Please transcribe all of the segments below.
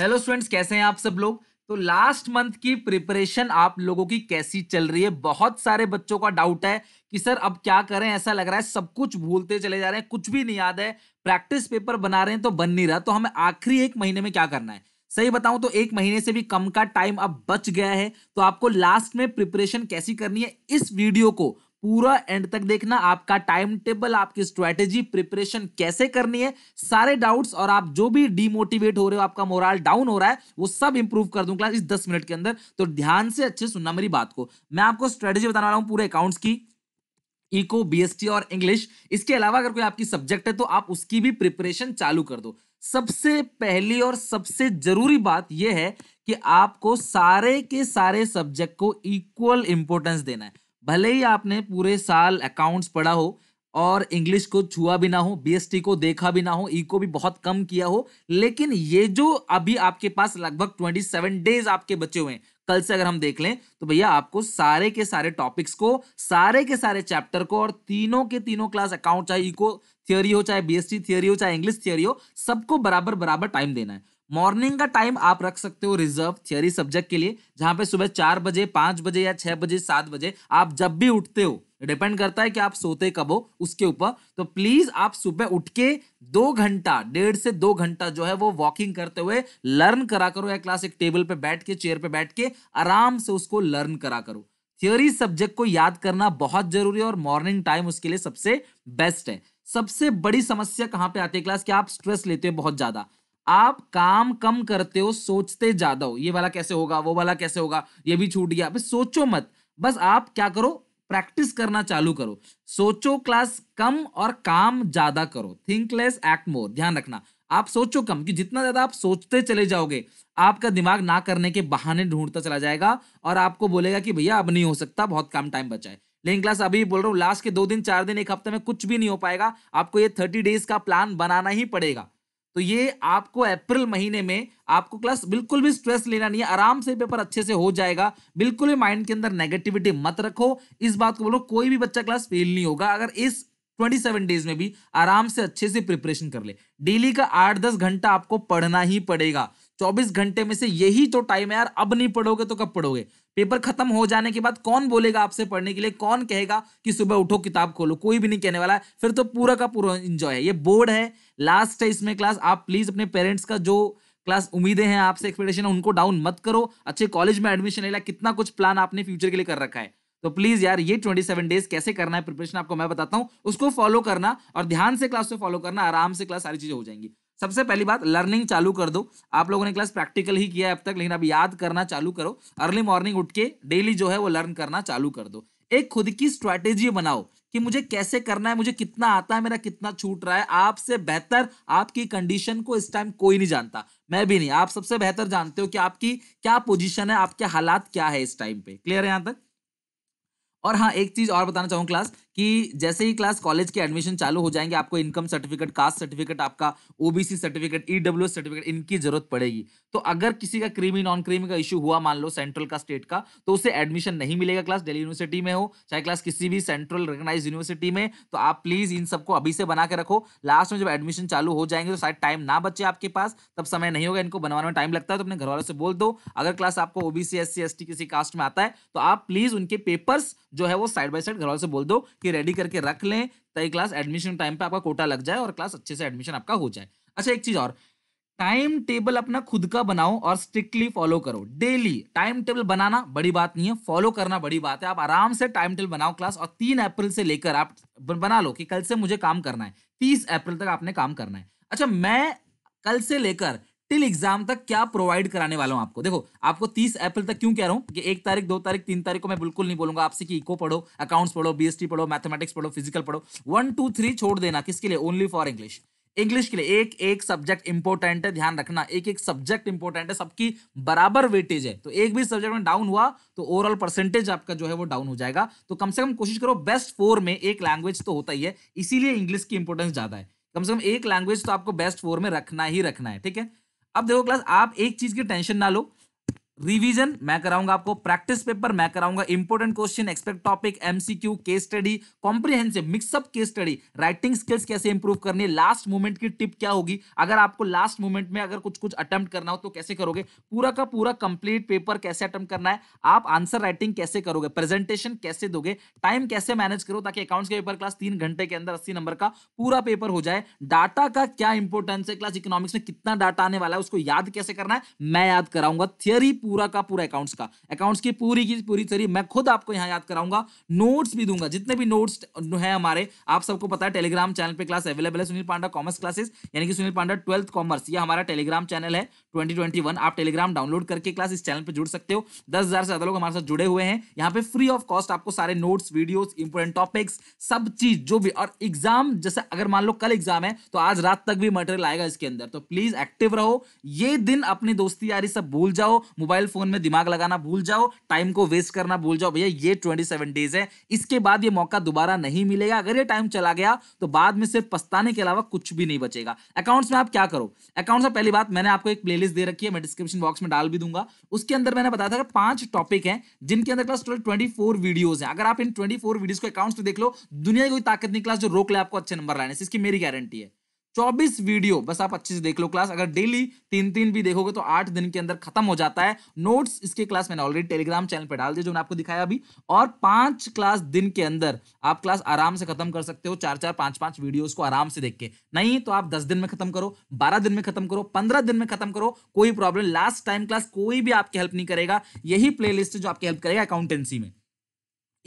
hello students कैसे हैं आप सब लोग तो लास्ट मंथ की प्रिपरेशन आप लोगों की कैसी चल रही है बहुत सारे बच्चों का डाउट है कि सर अब क्या करें ऐसा लग रहा है सब कुछ भूलते चले जा रहे हैं कुछ भी नहीं याद है प्रैक्टिस पेपर बना रहे हैं तो बन नहीं रहा तो हमें आखिरी एक महीने में क्या करना है सही बताऊं तो एक महीने से भी कम का टाइम अब बच गया है तो आपको लास्ट में प्रिपरेशन कैसी करनी है इस वीडियो को पूरा एंड तक देखना आपका टाइम टेबल आपकी स्ट्रेटेजी प्रिपरेशन कैसे करनी है सारे डाउट्स और आप जो भी डिमोटिवेट हो रहे हो आपका मोराल डाउन हो रहा है वो सब इंप्रूव कर दूं क्लास इस दस मिनट के अंदर तो ध्यान से अच्छे सुनना मेरी बात को मैं आपको स्ट्रेटेजी बताने वाला हूं पूरे अकाउंट्स की इको बी और इंग्लिश इसके अलावा अगर कोई आपकी सब्जेक्ट है तो आप उसकी भी प्रिपरेशन चालू कर दो सबसे पहली और सबसे जरूरी बात यह है कि आपको सारे के सारे सब्जेक्ट को इक्वल इंपोर्टेंस देना है भले ही आपने पूरे साल अकाउंट्स पढ़ा हो और इंग्लिश को छुआ भी ना हो बी को देखा भी ना हो ई e को भी बहुत कम किया हो लेकिन ये जो अभी आपके पास लगभग ट्वेंटी सेवन डेज आपके बचे हुए हैं कल से अगर हम देख लें तो भैया आपको सारे के सारे टॉपिक्स को सारे के सारे चैप्टर को और तीनों के तीनों क्लास अकाउंट चाहे ईको e थियोरी हो चाहे बी थियोरी हो चाहे इंग्लिश थियोरी हो सबको बराबर बराबर टाइम देना है मॉर्निंग का टाइम आप रख सकते हो रिजर्व थियरी सब्जेक्ट के लिए जहां पे सुबह चार बजे पांच बजे या छह बजे सात बजे आप जब भी उठते हो डिपेंड करता है कि आप सोते कब हो उसके ऊपर तो प्लीज आप सुबह उठ के दो घंटा डेढ़ से दो घंटा जो है वो वॉकिंग करते हुए लर्न करा करो या क्लास एक टेबल पे बैठ के चेयर पे बैठ के आराम से उसको लर्न करा करो थियोरी सब्जेक्ट को याद करना बहुत जरूरी है और मॉर्निंग टाइम उसके लिए सबसे बेस्ट है सबसे बड़ी समस्या कहाँ पे आती है क्लास कि आप स्ट्रेस लेते हो बहुत ज्यादा आप काम कम करते हो सोचते ज्यादा हो ये वाला कैसे होगा वो वाला कैसे होगा ये भी छूट गया बस सोचो मत बस आप क्या करो प्रैक्टिस करना चालू करो सोचो क्लास कम और काम ज्यादा करो थिंक लेस एक्ट मोर ध्यान रखना आप सोचो कम कि जितना ज्यादा आप सोचते चले जाओगे आपका दिमाग ना करने के बहाने ढूंढता चला जाएगा और आपको बोलेगा कि भैया अब नहीं हो सकता बहुत कम टाइम बचा है लेकिन क्लास अभी बोल रहा हूँ लास्ट के दो दिन चार दिन एक हफ्ते में कुछ भी नहीं हो पाएगा आपको ये थर्टी डेज का प्लान बनाना ही पड़ेगा तो ये आपको अप्रैल महीने में आपको क्लास बिल्कुल भी स्ट्रेस लेना नहीं है आराम से पेपर अच्छे से हो जाएगा बिल्कुल भी माइंड के अंदर नेगेटिविटी मत रखो इस बात को बोलो कोई भी बच्चा क्लास फेल नहीं होगा अगर इस 27 डेज में भी आराम से अच्छे से प्रिपरेशन कर ले डेली का आठ दस घंटा आपको पढ़ना ही पड़ेगा 24 घंटे में से यही तो टाइम है यार अब नहीं पढ़ोगे तो कब पढ़ोगे पेपर खत्म हो जाने के बाद कौन बोलेगा आपसे पढ़ने के लिए कौन कहेगा कि सुबह उठो किताब खोलो कोई भी नहीं कहने वाला है फिर तो पूरा का पूरा इंजॉय है ये बोर्ड है लास्ट है इसमें क्लास आप प्लीज अपने पेरेंट्स का जो क्लास उम्मीदें हैं आपसे एक्सपेक्टेशन है उनको डाउन मत करो अच्छे कॉलेज में एडमिशन लेना कितना कुछ प्लान आपने फ्यूचर के लिए कर रखा है तो प्लीज यार ये 27 डेज कैसे करना है प्रिपरेशन आपको मैं बताता हूँ उसको फॉलो करना और ध्यान से क्लास को फॉलो करना आराम से क्लास सारी चीजें हो जाएंगी सबसे पहली बात लर्निंग चालू कर दो आप लोगों ने क्लास प्रैक्टिकल ही किया है अब तक लेकिन अब याद करना चालू करो अर्ली मॉर्निंग उठ के डेली जो है वो लर्न करना चालू कर दो एक खुद की स्ट्रैटेजी बनाओ कि मुझे कैसे करना है मुझे कितना आता है मेरा कितना छूट रहा है आपसे बेहतर आपकी कंडीशन को इस टाइम कोई नहीं जानता मैं भी नहीं आप सबसे बेहतर जानते हो कि आपकी क्या पोजीशन है आपके हालात क्या है इस टाइम पे क्लियर है यहां तक और हाँ एक चीज और बताना चाहूंगा क्लास कि जैसे ही क्लास कॉलेज के एडमिशन चालू हो जाएंगे आपको इनकम सर्टिफिकेट कास्ट सर्टिफिकेट आपका ओबीसी सर्टिफिकेट ईडब्ल्यू सर्टिफिकेट इनकी जरूरत पड़ेगी तो अगर किसी का क्रीमी नॉन क्रीमी का इशू हुआ मान लो सेंट्रल का स्टेट का तो उसे एडमिशन नहीं मिलेगा क्लास दिल्ली यूनिवर्सिटी में हो चाहे क्लास किसी भी सेंट्रल रिकोगनाइज यूनिवर्सिटी में तो आप प्लीज इन सबको अभी से बना के रखो लास्ट में जब एडमिशन चालू हो जाएंगे तो शायद टाइम ना बचे आपके पास तब समय नहीं होगा इनको बनवाने में टाइम लगता है तो अपने घर वालों से बोल दो अगर क्लास आपको ओबीसी एस सी किसी कास्ट में आता है तो आप प्लीज उनके पेपर्स जो है वो साइड बाय साइड घर वालों से बोल दो कि रेडी करके रख लें ताकि क्लास एडमिशन टाइम पे आपका कोटा लग जाए और क्लास अच्छे से एडमिशन आपका हो जाए अच्छा एक चीज़ और टाइम टेबल अपना खुद का बनाओ और स्ट्रिक्टली फॉलो करो डेली टाइम टेबल बनाना बड़ी बात नहीं है फॉलो करना बड़ी बात है आप आराम से टाइम टेबल बनाओ क्लास और तीन अप्रैल से लेकर आप बना लो कि कल से मुझे काम करना है तीस अप्रैल तक आपने काम करना है अच्छा मैं कल से लेकर टिल एग्जाम तक क्या प्रोवाइड कराने वाला हूँ आपको देखो आपको तीस अप्रैल तक क्यों कह रहा हूँ कि एक तारीख दो तारीख तीन तारीख को मैं बिल्कुल नहीं बोलूंगा आपसे कि इको पढ़ो अकाउंट्स पढ़ो बीएसटी पढ़ो मैथमेटिक्स पढ़ो फिजिकल पढ़ो वन टू थ्री छोड़ देना किसके लिए ओनली फॉर इंग्लिश इंग्लिश के लिए एक एक सब्जेक्ट इंपॉर्टेंट है ध्यान रखना एक एक सब्जेक्ट इंपॉर्टेंट है सबकी बराबर वेटेज है तो एक भी सब्जेक्ट में डाउन हुआ तो ओवरऑल परसेंटेज आपका जो है वो डाउन हो जाएगा तो कम से कम कोशिश करो बेस्ट फोर में एक लैंग्वेज तो होता ही है इसीलिए इंग्लिश की इंपॉर्टेंस ज्यादा है कम से कम एक लैंग्वेज तो आपको बेस्ट फोर में रखना ही रखना है ठीक है अब देखो क्लास आप एक चीज की टेंशन ना लो रिवीजन मैं कराऊंगा आपको प्रैक्टिस पेपर मैं कराऊंगा important question expect topic MCQ case study comprehensive mix up case study writing skills कैसे इंप्रूव करनी है लास्ट मोमेंट की टिप क्या होगी अगर आपको लास्ट मोमेंट में अगर कुछ कुछ अटेम्प्ट करना हो तो कैसे करोगे पूरा का पूरा कंप्लीट पेपर कैसे अटेम्प्ट करना है आप आंसर राइटिंग कैसे करोगे प्रेजेंटेशन कैसे दोगे टाइम कैसे मैनेज करो ताकि अकाउंट्स के पेपर क्लास तीन घंटे के अंदर अस्सी नंबर का पूरा पेपर हो जाए डाटा का क्या इंपॉर्टेंस है क्लास इकोनॉमिक्स में कितना डाटा आने वाला है उसको याद कैसे करना है मैं याद कराऊंगा थियरी पूरा का पूरा अकाउंट्स का अकाउंट्स की पूरी की पूरी थ्योरी मैं खुद आपको यहाँ याद कराऊंगा नोट्स भी दूंगा जितने भी नोट्स हैं हमारे आप सबको पता है टेलीग्राम चैनल पे क्लास अवेलेबल है सुनील पांडा कॉमर्स क्लासेस यानी कि सुनील पांडा ट्वेल्थ कॉमर्स ये हमारा टेलीग्राम चैनल है ट्वेंटी आप टेलीग्राम डाउनलोड करके क्लास इस चैनल पर जुड़ सकते हो दस से ज्यादा लोग हमारे साथ जुड़े हुए हैं यहाँ पे फ्री ऑफ कॉस्ट आपको सारे नोट्स वीडियोस इंपोर्टेंट टॉपिक्स सब चीज जो भी और एग्जाम जैसे अगर मान लो कल एग्जाम है तो आज रात तक भी मटेरियल आएगा इसके अंदर तो प्लीज एक्टिव रहो ये दिन अपनी दोस्ती यारी सब भूल जाओ मोबाइल फोन में दिमाग लगाना भूल जाओ टाइम को वेस्ट करना भूल जाओ भैया ये ट्वेंटी सेवन डेज है इसके बाद ये मौका दोबारा नहीं मिलेगा अगर ये टाइम चला गया तो बाद में सिर्फ पछताने के अलावा कुछ भी नहीं बचेगा अकाउंट्स में आप क्या करो अकाउंट्स में पहली बात मैंने आपको एक प्लेलिस्ट दे रखी है मैं डिस्क्रिप्शन बॉक्स में डाल भी दूंगा उसके अंदर मैंने बताया था कि पांच टॉपिक हैं जिनके अंदर class total twenty four videos है अगर आप इन ट्वेंटी फोर वीडियोज को अकाउंट्स में देख लो दुनिया की कोई ताकत नहीं क्लास जो रोक ले आपको अच्छे नंबर लाने से इसकी मेरी गारंटी है चौबीस वीडियो बस आप अच्छे से देख लो क्लास अगर डेली तीन तीन भी देखोगे तो आठ दिन के अंदर खत्म हो जाता है नोट्स इसके क्लास मैंने ऑलरेडी टेलीग्राम चैनल पर डाल दिया जो मैंने आपको दिखाया अभी और पांच क्लास दिन के अंदर आप क्लास आराम से खत्म कर सकते हो चार चार पांच पांच वीडियोस को आराम से देख के नहीं तो आप दस दिन में खत्म करो बारह दिन में खत्म करो पंद्रह दिन में खत्म करो कोई प्रॉब्लम लास्ट टाइम क्लास कोई भी आपकी हेल्प नहीं करेगा यही प्ले जो आपकी हेल्प करेगा अकाउंटेंसी में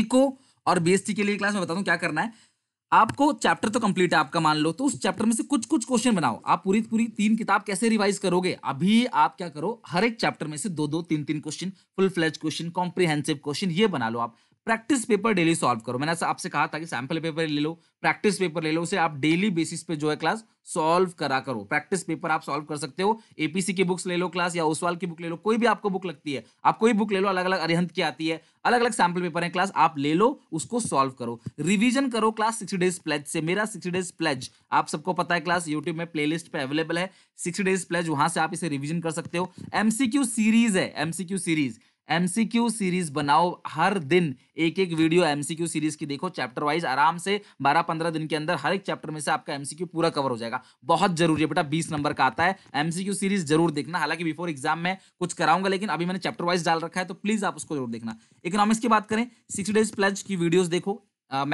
इको और बीएससी के लिए क्लास में बताता हूँ क्या करना है आपको चैप्टर तो कंप्लीट है आपका मान लो तो उस चैप्टर में से कुछ कुछ क्वेश्चन बनाओ आप पूरी पूरी तीन किताब कैसे रिवाइज करोगे अभी आप क्या करो हर एक चैप्टर में से दो दो तीन तीन question full fledge question comprehensive question ये बना लो आप प्रैक्टिस पेपर डेली सॉल्व करो मैंने आपसे कहा था कि सैम्पल पेपर ले लो प्रैक्टिस पेपर ले लो उसे आप डेली बेसिस पे जो है क्लास सॉल्व करा करो प्रैक्टिस पेपर आप सॉल्व कर सकते हो एपीसी की बुक्स ले लो क्लास या ओसवाल की बुक ले लो कोई भी आपको बुक लगती है आप कोई बुक ले लो अलग अलग अरिहंत की आती है अलग अलग सैम्पल पेपर है क्लास आप ले लो उसको सॉल्व करो रिविजन करो क्लास सिक्सटी डेज प्लेज से मेरा सिक्सटी डेज प्लेज आप सबको पता है क्लास यूट्यूब में प्ले पे अवेलेबल है सिक्सटी डेज प्लेज वहां से आप इसे रिविजन कर सकते हो एमसीक्यू सीरीज है एमसीक्यू सीरीज एमसीक्यू सीरीज बनाओ हर दिन एक एक वीडियो एमसीक्यू सीरीज की देखो चैप्टर वाइज आराम से 12-15 दिन के अंदर हर एक चैप्टर में से आपका एमसीक्यू पूरा कवर हो जाएगा बहुत जरूरी है बेटा 20 नंबर का आता है एमसीक्यू सीरीज जरूर देखना हालांकि बिफोर एग्जाम में कुछ कराऊंगा लेकिन अभी मैंने चैप्टर वाइज डाल रखा है तो प्लीज आप उसको जरूर देखना इकोनॉमिक्स की बात करें सिक्स डेज प्लज की वीडियोज देखो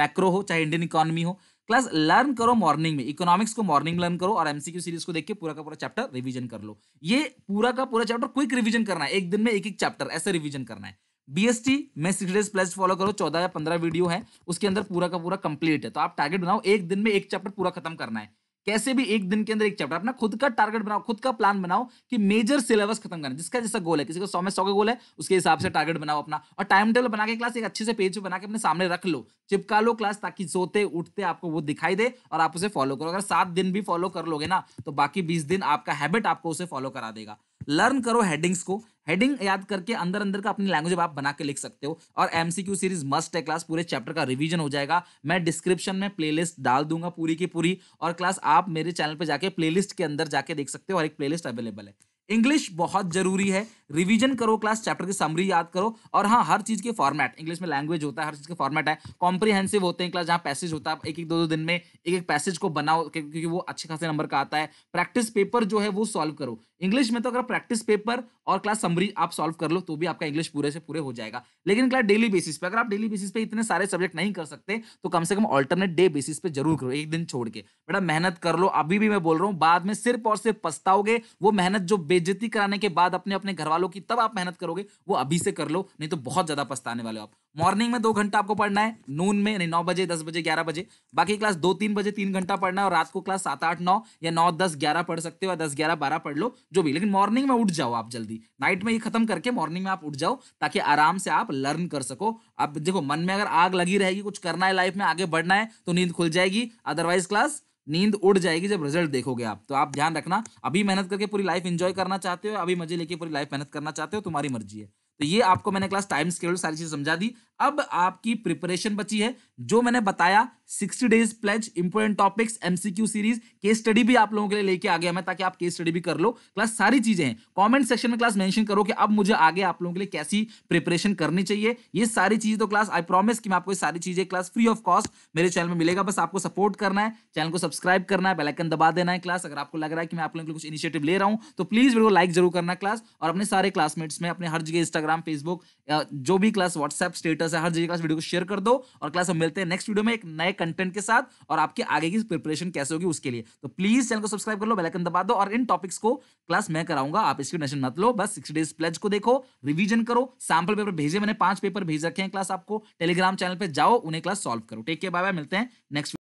मैक्रो हो चाहे इंडियन इकोनॉमी हो क्लास लर्न करो मॉर्निंग में इकोनॉमिक्स को मॉर्निंग लर्न करो और एमसीक्यू सीरीज को देख के पूरा का पूरा चैप्टर रिवीजन कर लो ये पूरा का पूरा चैप्टर क्विक रिवीजन करना है एक दिन में एक एक चैप्टर ऐसे रिवीजन करना है बीएसटी में सिक्स डेज प्लस फॉलो करो चौदह या पंद्रह वीडियो है उसके अंदर पूरा का पूरा कंप्लीट है तो आप टारगेट बनाओ एक दिन में एक चैप्टर पूरा खत्म करना है कैसे भी एक दिन के अंदर एक चैप्टर अपना खुद का टारगेट बनाओ खुद का प्लान बनाओ कि मेजर सिलेबस खत्म करना जिसका जैसा गोल है किसी को सौ में सौ का गोल है उसके हिसाब से टारगेट बनाओ अपना और टाइम टेबल बना के क्लास एक अच्छे से पेज बना के अपने सामने रख लो चिपका लो क्लास ताकि सोते उठते आपको वो दिखाई दे और आप उसे फॉलो करो अगर सात दिन भी फॉलो कर लोगे ना तो बाकी बीस दिन आपका हैबिट आपको उसे फॉलो करा देगा लर्न करो हेडिंग्स को हेडिंग याद करके अंदर अंदर का अपनी लैंग्वेज आप बना के लिख सकते हो और एमसीक्यू सीरीज मस्ट है क्लास पूरे चैप्टर का रिवीजन हो जाएगा मैं डिस्क्रिप्शन में प्लेलिस्ट डाल दूंगा पूरी की पूरी और क्लास आप मेरे चैनल पे जाके प्लेलिस्ट के अंदर जाके देख सकते हो और एक प्लेलिस्ट अवेलेबल है इंग्लिश बहुत जरूरी है रिवीजन करो क्लास चैप्टर की समरी याद करो और हाँ हर चीज़ के फॉर्मेट इंग्लिश में लैंग्वेज होता है हर चीज़ के फॉर्मेट है कॉम्प्रीहेंसिव होते हैं क्लास जहाँ पैसेज होता है एक एक दो दो दिन में एक एक पैसेज को बनाओ क्योंकि वो अच्छे खासे नंबर का आता है प्रैक्टिस पेपर जो है वो सॉल्व करो इंग्लिश में तो अगर प्रैक्टिस पेपर और क्लास समरी आप सॉल्व कर लो तो भी आपका इंग्लिश पूरे से पूरे हो जाएगा लेकिन क्लास डेली बेसिस पे अगर आप डेली बेसिस पे इतने सारे सब्जेक्ट नहीं कर सकते तो कम से कम ऑल्टरनेट डे बेसिस पे जरूर करो एक दिन छोड़ के बेटा मेहनत कर लो अभी भी मैं बोल रहा हूँ बाद में सिर्फ और सिर्फ पछताओगे वो मेहनत जो बेजती कराने के बाद अपने अपने घर वालों की तब आप मेहनत करोगे वो अभी से कर लो नहीं तो बहुत ज्यादा पछताने वाले हो आप मॉर्निंग में दो घंटा आपको पढ़ना है नून में यानी नौ बजे दस बजे ग्यारह बजे बाकी क्लास दो तीन बजे तीन घंटा पढ़ना है और रात को क्लास सात आठ नौ या नौ दस ग्यारह पढ़ सकते हो या दस ग्यारह बारह पढ़ लो जो भी लेकिन मॉर्निंग में उठ जाओ आप जल्दी नाइट में ये खत्म करके मॉर्निंग में आप उठ जाओ ताकि आराम से आप लर्न कर सको आप देखो मन में अगर आग लगी रहेगी कुछ करना है लाइफ में आगे बढ़ना है तो नींद खुल जाएगी अदरवाइज क्लास नींद उड़ जाएगी जब रिजल्ट देखोगे आप तो आप ध्यान रखना अभी मेहनत करके पूरी लाइफ एंजॉय करना चाहते हो अभी मजे लेके पूरी लाइफ मेहनत करना चाहते हो तुम्हारी मर्जी है तो ये आपको मैंने क्लास टाइम स्केड सारी चीज समझा दी अब आपकी प्रिपरेशन बची है जो मैंने बताया sixty days pledge important topics MCQ series case study भी आप लोगों के लिए लेके आ गया मैं ताकि आप केस स्टडी भी कर लो क्लास सारी चीजें हैं कमेंट सेक्शन में क्लास मेंशन करो कि अब मुझे आगे आप लोगों के लिए कैसी प्रिपरेशन करनी चाहिए ये सारी चीजें तो क्लास आई प्रॉमिस कि मैं आपको सारी चीजें क्लास फ्री ऑफ कॉस्ट मेरे चैनल में मिलेगा बस आपको सपोर्ट करना है चैनल को सब्सक्राइब करना है बेलाइकन दबा देना है क्लास अगर आपको लग रहा है कि मैं आप लोगों के लिए कुछ इनिशिएटिव ले रहा हूँ तो प्लीज वीडियो लाइक जरूर करना क्लास और अपने सारे क्लासमेट्स में अपने हर जगह इंस्टाग्राम फेसबुक जो भी क्लास व्हाट्सएप स्टेटस है हर जगह क्लास वीडियो को शेयर कर दो और क्लास हम मिलते हैं नेक्स्ट वीडियो में एक नए कंटेंट के साथ और आपके आगे की प्रिपरेशन कैसे होगी उसके लिए तो प्लीज चैनल को सब्सक्राइब कर लो बेलाइकन दबा दो और इन टॉपिक्स को क्लास मैं कराऊंगा आप इसकी टेंशन मत लो बस सिक्स डेज प्लेज को देखो रिविजन करो सैम्पल पेपर भेजे मैंने पांच पेपर भेज रखे हैं क्लास आपको टेलीग्राम चैनल पर जाओ उन्हें क्लास सॉल्व करो ठीक है बाय बाय मिलते हैं नेक्स्ट